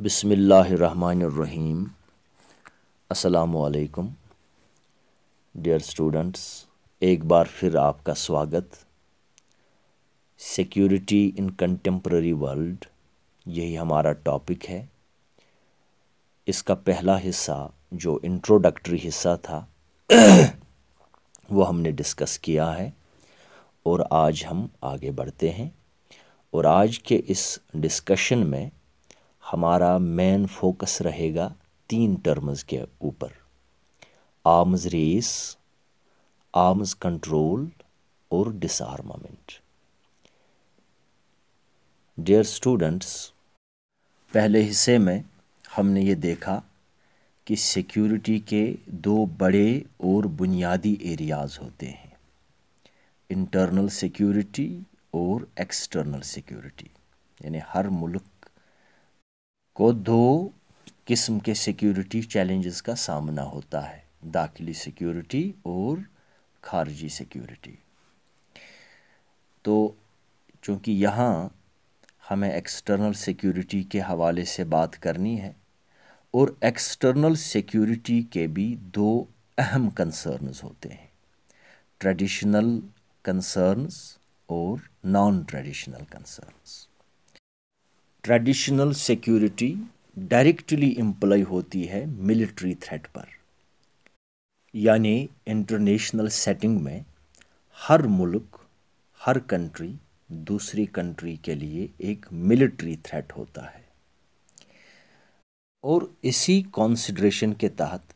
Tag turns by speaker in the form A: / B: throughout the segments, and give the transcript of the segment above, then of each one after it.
A: Bismillahirrahmanirrahim. Assalamu alaikum. Dear एक बार फिर आपका स्वागत सिक्योरिटी इन कंटेम्प्रेरी वर्ल्ड यही हमारा टॉपिक है इसका पहला हिस्सा जो इंट्रोडक्टरी हिस्सा था वो हमने डिस्कस किया है और आज हम आगे बढ़ते हैं और आज के इस डिस्कशन में हमारा मेन फोकस रहेगा तीन टर्म्स के ऊपर आर्म्स रेस आर्म्स कंट्रोल और डिसआर्मामेंट डियर स्टूडेंट्स पहले हिस्से में हमने ये देखा कि सिक्योरिटी के दो बड़े और बुनियादी एरियाज होते हैं इंटरनल सिक्योरिटी और एक्सटर्नल सिक्योरिटी यानी हर मुल्क को दो किस्म के सिक्योरिटी चैलेंजेस का सामना होता है दाखिली सिक्योरिटी और खारजी सिक्योरिटी तो चूँकि यहाँ हमें एक्सटर्नल सिक्योरिटी के हवाले से बात करनी है और एक्सटर्नल सिक्योरिटी के भी दो अहम कंसर्न्स होते हैं ट्रेडिशनल कंसर्नस और non traditional concerns traditional security directly employ होती है मिलिट्री थ्रेट पर यानी इंटरनेशनल सेटिंग में हर मुल्क हर कंट्री दूसरी कंट्री के लिए एक मिलिट्री थ्रेट होता है और इसी कॉन्सिड्रेशन के तहत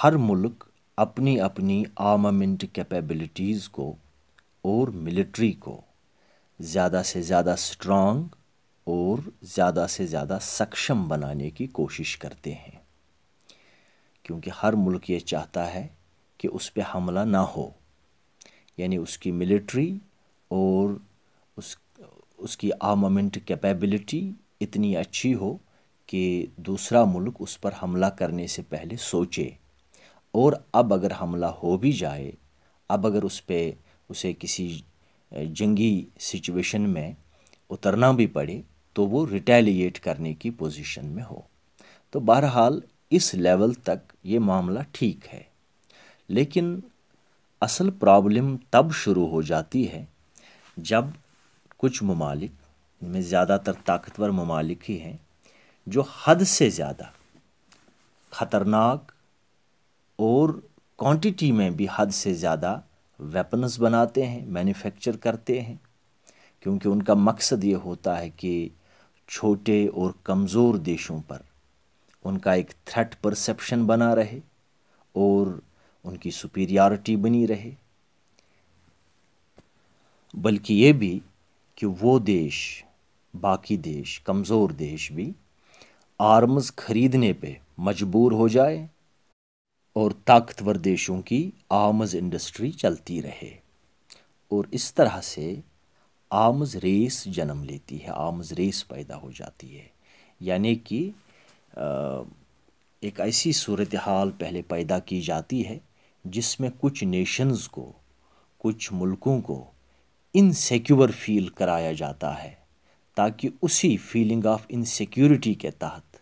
A: हर मुल्क अपनी अपनी आर्मामेंट कैपेबिलिटीज़ को और मिलिट्री को ज़्यादा से ज़्यादा स्ट्रांग और ज़्यादा से ज़्यादा सक्षम बनाने की कोशिश करते हैं क्योंकि हर मुल्क ये चाहता है कि उस पर हमला ना हो यानी उसकी मिलिट्री और उस उसकी आर्मामेंट कैपेबिलिटी इतनी अच्छी हो कि दूसरा मुल्क उस पर हमला करने से पहले सोचे और अब अगर हमला हो भी जाए अब अगर उस पर उसे किसी जंगी सिचुएशन में उतरना भी पड़े तो वो रिटेलिएट करने की पोजीशन में हो तो बहरहाल इस लेवल तक ये मामला ठीक है लेकिन असल प्रॉब्लम तब शुरू हो जाती है जब कुछ ममालिक में ज़्यादातर ताकतवर ममालिक ही हैं जो हद से ज़्यादा ख़तरनाक और क्वांटिटी में भी हद से ज़्यादा वेपन्स बनाते हैं मैन्युफैक्चर करते हैं क्योंकि उनका मकसद ये होता है कि छोटे और कमज़ोर देशों पर उनका एक थ्रेट परसेप्शन बना रहे और उनकी सुपीरियरिटी बनी रहे बल्कि ये भी कि वो देश बाकी देश कमज़ोर देश भी आर्म्स खरीदने पे मजबूर हो जाए और ताकतवर देशों की आर्म्स इंडस्ट्री चलती रहे और इस तरह से आमज रेस जन्म लेती है आमज रेस पैदा हो जाती है यानी कि एक ऐसी सूरत हाल पहले पैदा की जाती है जिसमें कुछ नेशंस को कुछ मुल्कों को इनसेक्योर फील कराया जाता है ताकि उसी फीलिंग ऑफ इनसेक्योरिटी के तहत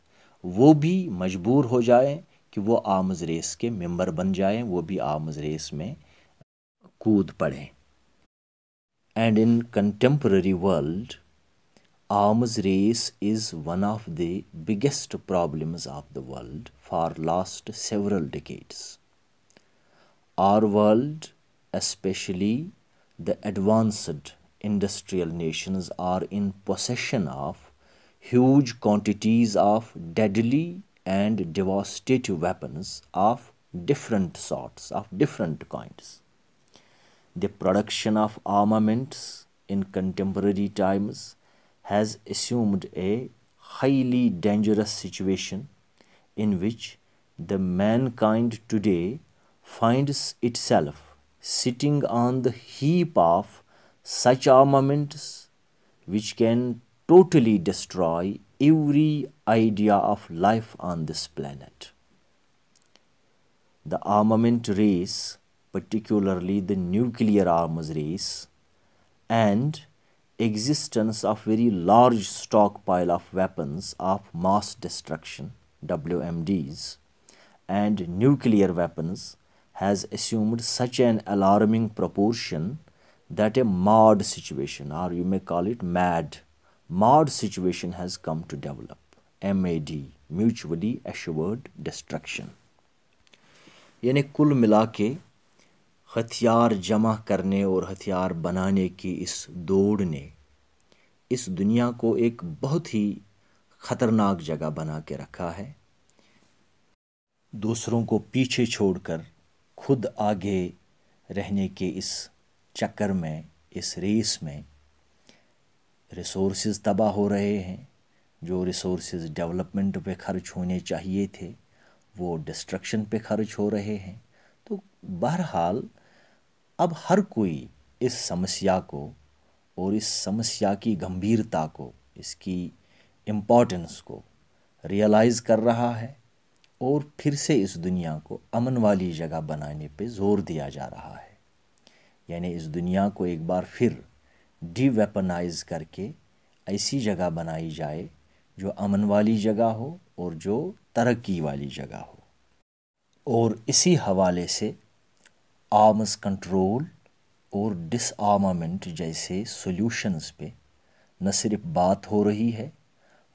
A: वो भी मजबूर हो जाए कि वो आमज रेस के मेंबर बन जाएं वो भी आमज रेस में कूद पड़ें and in contemporary world arms race is one of the biggest problems of the world for last several decades our world especially the advanced industrial nations are in possession of huge quantities of deadly and devastating weapons of different sorts of different kinds the production of armaments in contemporary times has assumed a highly dangerous situation in which the mankind today finds itself sitting on the heap of such armaments which can totally destroy every idea of life on this planet. The armament race particularly the nuclear arms race, and existence of very large stockpile of weapons of mass destruction WMDs and nuclear weapons has assumed such an alarming proportion that a mad situation or you may call it mad mad situation has come to develop MAD mutually assured destruction यानी कुल मिला हथियार जमा करने और हथियार बनाने की इस दौड़ ने इस दुनिया को एक बहुत ही ख़तरनाक जगह बना के रखा है दूसरों को पीछे छोड़कर खुद आगे रहने के इस चक्कर में इस रेस में रिसोर्सेज तबाह हो रहे हैं जो रिसोर्सेज डेवलपमेंट पे खर्च होने चाहिए थे वो डिस्ट्रक्शन पे खर्च हो रहे हैं तो बहरहाल अब हर कोई इस समस्या को और इस समस्या की गंभीरता को इसकी इम्पोर्टेंस को रियलाइज़ कर रहा है और फिर से इस दुनिया को अमन वाली जगह बनाने पे जोर दिया जा रहा है यानी इस दुनिया को एक बार फिर डीवेपनाइज करके ऐसी जगह बनाई जाए जो अमन वाली जगह हो और जो तरक्की वाली जगह हो और इसी हवाले से आर्म्स कंट्रोल और डिसआर्मामेंट जैसे सॉल्यूशंस पे न सिर्फ बात हो रही है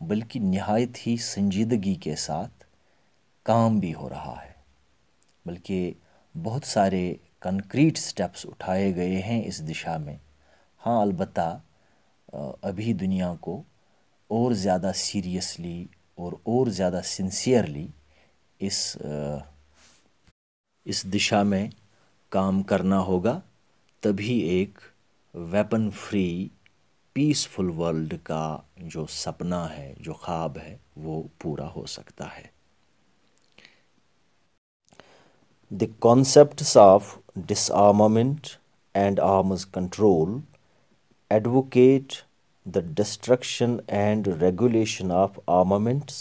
A: बल्कि नहायत ही संजीदगी के साथ काम भी हो रहा है बल्कि बहुत सारे कंक्रीट स्टेप्स उठाए गए हैं इस दिशा में हाँ अलबत् अभी दुनिया को और ज़्यादा सीरियसली और और ज़्यादा सिंसियरली इस इस दिशा में काम करना होगा तभी एक वेपन फ्री पीसफुल वर्ल्ड का जो सपना है जो ख्वाब है वो पूरा हो सकता है the concept of disarmament and arms control advocate the destruction and regulation of armaments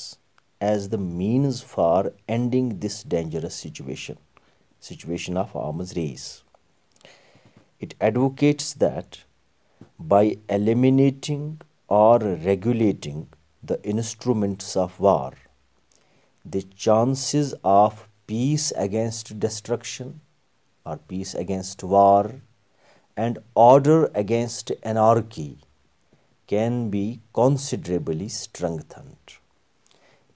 A: as the means for ending this dangerous situation situation of arms race. It advocates that by eliminating or regulating the instruments of war, the chances of peace against destruction or peace against war and order against anarchy can be considerably strengthened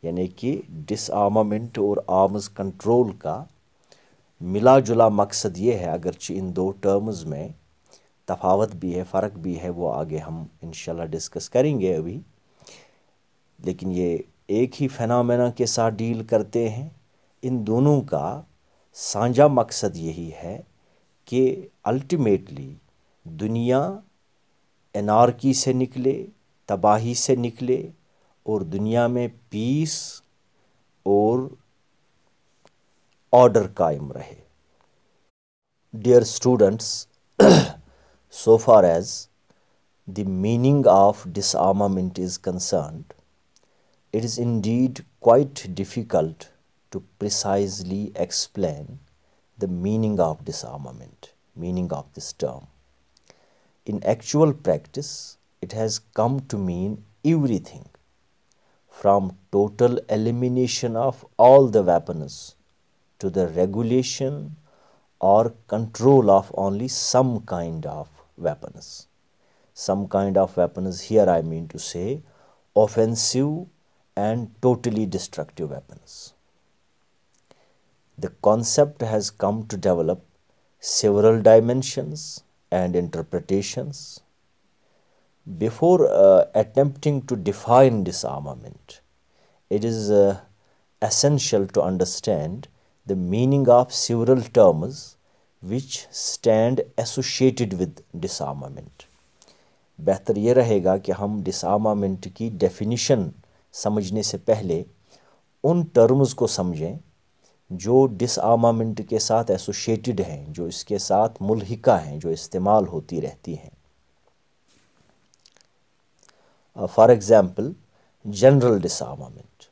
A: यानी कि disarmament और arms control का मिला जुला मकसद ये है अगरचि इन दो टर्म्स में तफावत भी है फ़र्क भी है वो आगे हम इन डिस्कस करेंगे अभी लेकिन ये एक ही फेनामेना के साथ डील करते हैं इन दोनों का साझा मकसद यही है कि अल्टीमेटली दुनिया एनार्की से निकले तबाही से निकले और दुनिया में पीस और Order, कायम rahe. Dear students, so far as the meaning of disarmament is concerned, it is indeed quite difficult to precisely explain the meaning of disarmament, meaning of this term. In actual practice, it has come to mean everything from total elimination of all the weapons to the regulation or control of only some kind of weapons. Some kind of weapons, here I mean to say offensive and totally destructive weapons. The concept has come to develop several dimensions and interpretations. Before uh, attempting to define disarmament, it is uh, essential to understand the meaning of several terms which stand associated with disarmament. बेहतर ये रहेगा कि हम डिसआर्मामेंट की definition समझने से पहले उन टर्म्स को समझें जो डिसआर्मामेंट के साथ एसोशिएटेड हैं जो इसके साथ मुलहिका हैं जो इस्तेमाल होती रहती हैं for example general disarmament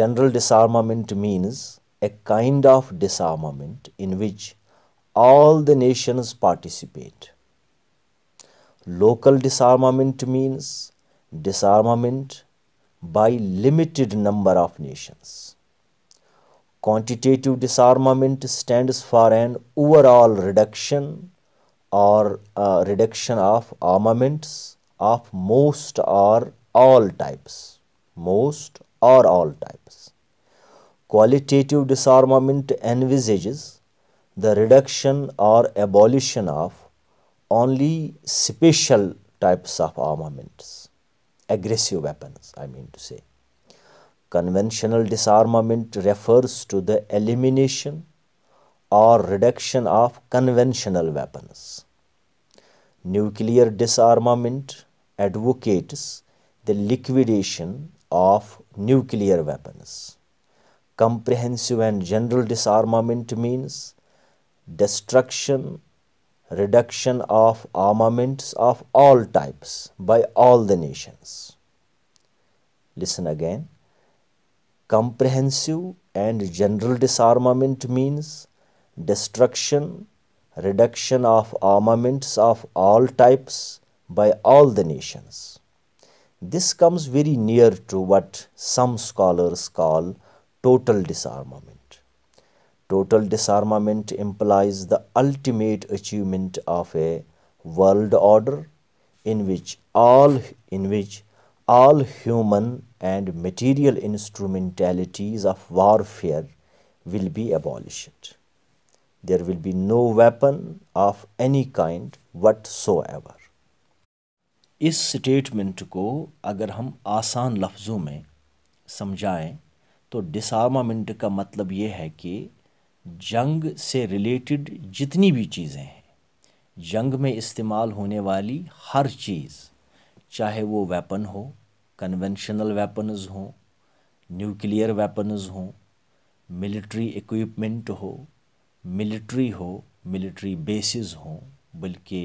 A: general disarmament means a kind of disarmament in which all the nations participate. Local disarmament means disarmament by limited number of nations. Quantitative disarmament stands for an overall reduction or reduction of armaments of most or all types, most or all types qualitative disarmament envisages the reduction or abolition of only special types of armaments, aggressive weapons, I mean to say. Conventional disarmament refers to the elimination or reduction of conventional weapons. Nuclear disarmament advocates the liquidation of nuclear weapons comprehensive and general disarmament means destruction, reduction of armaments of all types by all the nations. Listen again. Comprehensive and general disarmament means destruction, reduction of armaments of all types by all the nations. This comes very near to what some scholars call total disarmament. Total disarmament implies the ultimate achievement of a world order in which all in which all human and material instrumentalities of warfare will be abolished. There will be no weapon of any kind whatsoever. इस statement को अगर हम आसान लफ्ज़ों में समझाएं तो डिसआर्मामेंट का मतलब ये है कि जंग से रिलेटेड जितनी भी चीज़ें हैं जंग में इस्तेमाल होने वाली हर चीज़ चाहे वो वेपन हो कन्वेंशनल वेपन्स हों न्यूक्लियर वेपन्स हों मिलिट्री इक्विपमेंट हो मिलिट्री हो मिलिट्री बेसिस हों बल्कि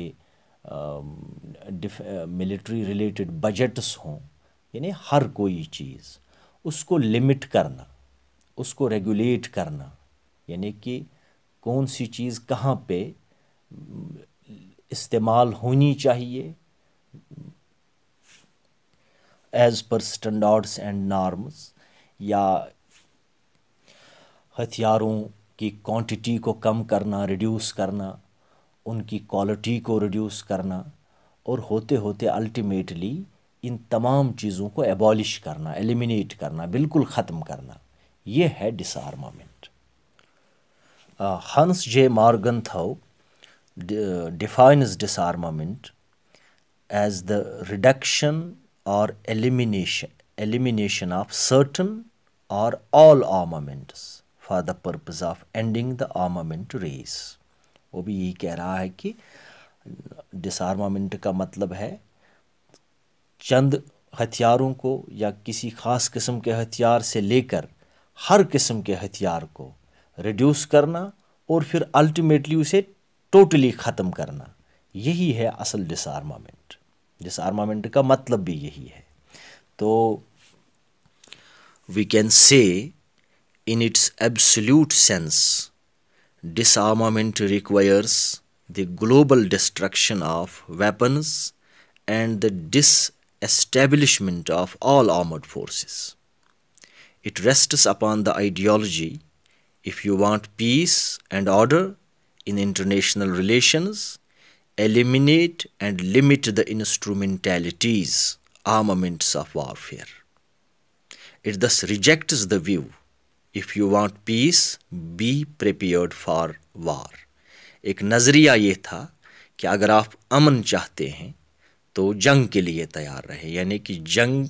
A: मिलिट्री रिलेटेड बजट्स हों यानी हर कोई चीज़ उसको लिमिट करना उसको रेगुलेट करना यानी कि कौन सी चीज़ कहाँ पे इस्तेमाल होनी चाहिए as per standards and norms या हथियारों की क्वांटिटी को कम करना रिड्यूस करना उनकी क्वालिटी को रिड्यूस करना और होते होते अल्टीमेटली इन तमाम चीज़ों को एबॉलिश करना एलिमिनेट करना बिल्कुल ख़त्म करना ये है disarmament Hans J Morgenthau defines disarmament as the reduction or elimination elimination of certain or all armaments for the purpose of ending the armament race वो भी यही कह रहा है कि डिसआर्मामेंट का मतलब है चंद हथियारों को या किसी ख़ास किस्म के हथियार से लेकर हर किस्म के हथियार को रिड्यूस करना और फिर अल्टीमेटली उसे टोटली ख़त्म करना यही है असल डिसआर्मामेंट डिसआर्मामेंट का मतलब भी यही है तो we can say in its absolute sense disarmament requires the global destruction of weapons and the डिस establishment of all armored forces. It rests upon the ideology if you want peace and order in international relations, eliminate and limit the instrumentalities, armaments of warfare. It thus rejects the view if you want peace, be prepared for war. एक नज़रिया ये था कि अगर आप अमन चाहते हैं तो जंग के लिए तैयार रहे यानी कि जंग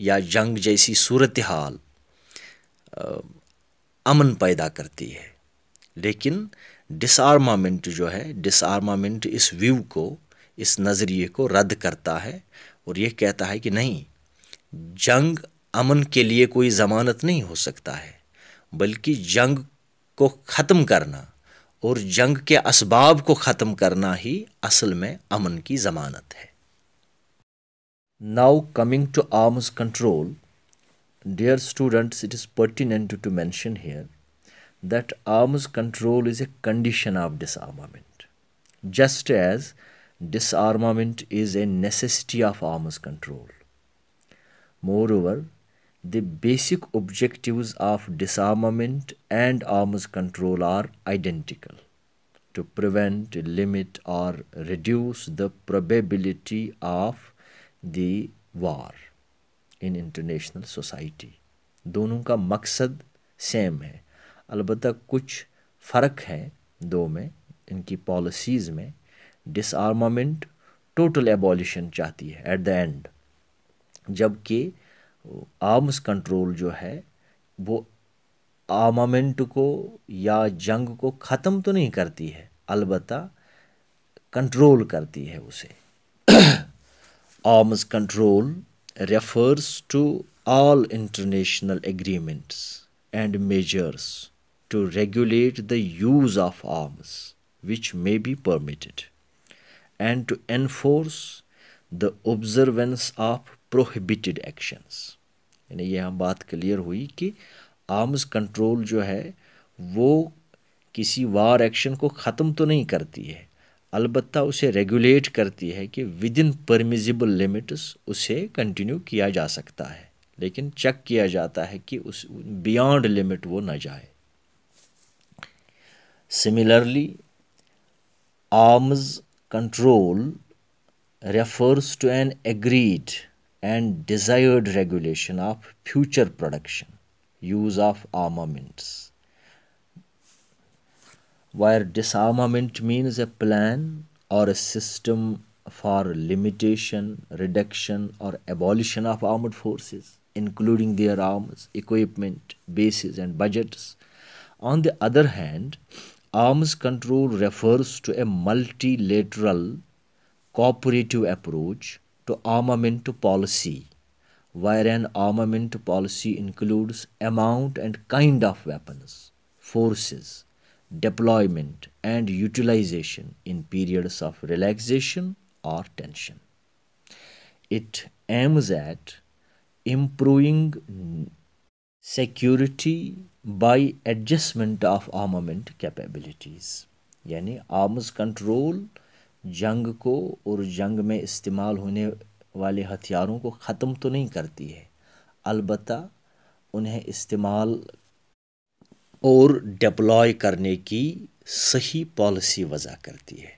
A: या जंग जैसी सूरत हाल अमन पैदा करती है लेकिन डिसआर्मामेंट जो है डिसआर्मामेंट इस व्यू को इस नज़रिए को रद्द करता है और यह कहता है कि नहीं जंग अमन के लिए कोई ज़मानत नहीं हो सकता है बल्कि जंग को ख़त्म करना और जंग के इसबाब को ख़त्म करना ही असल में अमन की ज़मानत है Now coming to arms control, dear students, it is pertinent to mention here that arms control is a condition of disarmament, just as disarmament is a necessity of arms control. Moreover, the basic objectives of disarmament and arms control are identical to prevent, limit, or reduce the probability of the war in international society दोनों का मकसद same है अलबत् कुछ फ़र्क है दो में इनकी पॉलिसीज़ में डिसआर्मामेंट टोटल एबॉलिशन चाहती है एट द एंड जबकि आर्म्स कंट्रोल जो है वो आर्मामेंट को या जंग को ख़त्म तो नहीं करती है अलबत् कंट्रोल करती है उसे arms control refers to all international agreements and measures to regulate the use of arms which may be permitted and to enforce the observance of prohibited actions यानी ये हम बात क्लियर हुई कि आर्म्स कंट्रोल जो है वो किसी वार एक्शन को ख़त्म तो नहीं करती है अलबत् उसे रेगुलेट करती है कि विद इन परमिजिबल लिमिट्स उसे कंटिन्यू किया जा सकता है लेकिन चेक किया जाता है कि उस बियॉन्ड लिमिट वो ना जाए similarly arms control refers to an agreed and desired regulation of future production use of armaments where disarmament means a plan or a system for limitation, reduction, or abolition of armed forces, including their arms, equipment, bases, and budgets. On the other hand, arms control refers to a multilateral cooperative approach to armament policy, where an armament policy includes amount and kind of weapons, forces, deployment, and utilization in periods of relaxation or tension. It aims at improving security by adjustment of armament capabilities यानी arms control जंग को और जंग में इस्तेमाल होने वाले हथियारों को ख़त्म तो नहीं करती है अलबत् उन्हें इस्तेमाल और डिप्लॉय करने की सही पॉलिसी वज़ा करती है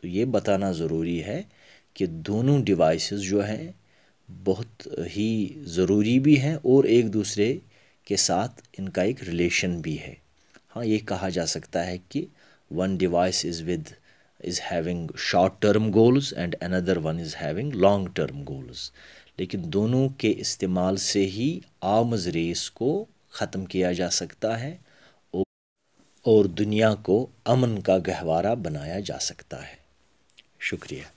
A: तो ये बताना ज़रूरी है कि दोनों डिवाइसेस जो हैं बहुत ही ज़रूरी भी हैं और एक दूसरे के साथ इनका एक रिलेशन भी है हाँ ये कहा जा सकता है कि one device is with is having short term goals and another one is having long term goals लेकिन दोनों के इस्तेमाल से ही आमज रेस को ख़त्म किया जा सकता है और दुनिया को अमन का गहवारा बनाया जा सकता है शुक्रिया